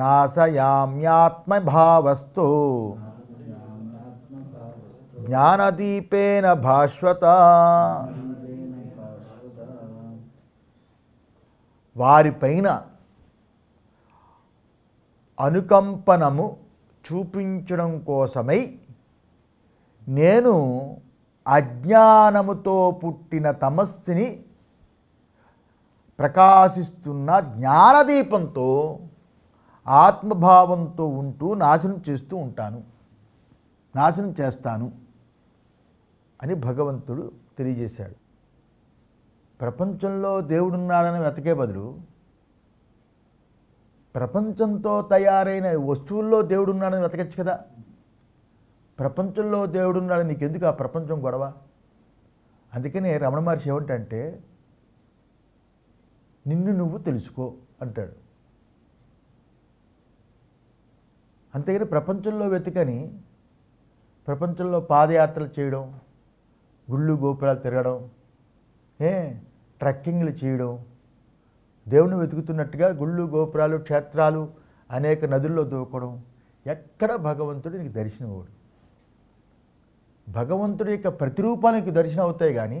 నాశయామ్యాత్మభావస్తు జ్ఞానదీపేన భాష్వత వారిపైన అనుకంపనము చూపించడం కోసమై నేను అజ్ఞానముతో పుట్టిన తమస్సుని ప్రకాశిస్తున్న జ్ఞానదీపంతో ఆత్మభావంతో ఉంటూ నాశనం చేస్తూ ఉంటాను నాశనం చేస్తాను అని భగవంతుడు తెలియజేశాడు ప్రపంచంలో దేవుడున్నాడని వెతకే బదులు ప్రపంచంతో తయారైన వస్తువుల్లో దేవుడున్నాడని వెతకచ్చు కదా ప్రపంచంలో దేవుడున్నాడని నీకెందుకు ఆ ప్రపంచం గొడవ అందుకనే రమణ మహర్షి ఏమంటే నిన్ను నువ్వు తెలుసుకో అంటాడు అంతేగాని ప్రపంచంలో వెతుకని ప్రపంచంలో పాదయాత్రలు చేయడం గుళ్ళు గోపురాలు తిరగడం ఏ ట్రెక్కింగ్లు చేయడం దేవుని వెతుకుతున్నట్టుగా గుళ్ళు గోపురాలు క్షేత్రాలు అనేక నదుల్లో దూకడం ఎక్కడ భగవంతుడు నీకు ఇవ్వడు భగవంతుడి యొక్క ప్రతిరూపానికి దర్శనం అవుతాయి కానీ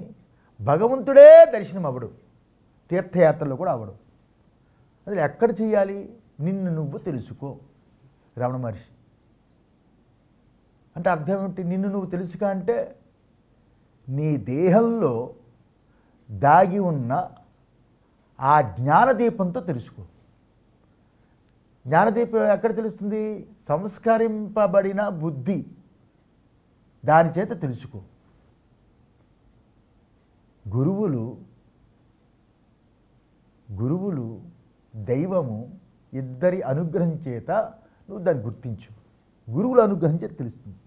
భగవంతుడే దర్శనం అవ్వడు తీర్థయాత్రలు కూడా అవ్వడు అది ఎక్కడ చేయాలి నిన్ను నువ్వు తెలుసుకో రమణ మహర్షి అంటే అర్థం ఏమిటి నిన్ను నువ్వు తెలుసుక అంటే నీ దేహంలో దాగి ఉన్న ఆ జ్ఞానదీపంతో తెలుసుకో జ్ఞానదీపం ఎక్కడ తెలుస్తుంది సంస్కరింపబడిన బుద్ధి దాని చేత తెలుసుకో గురువులు గురువులు దైవము ఇద్దరి అనుగ్రహం చేత నువ్వు దాన్ని గుర్తించు గురువులు అనుగ్రహం తెలుస్తుంది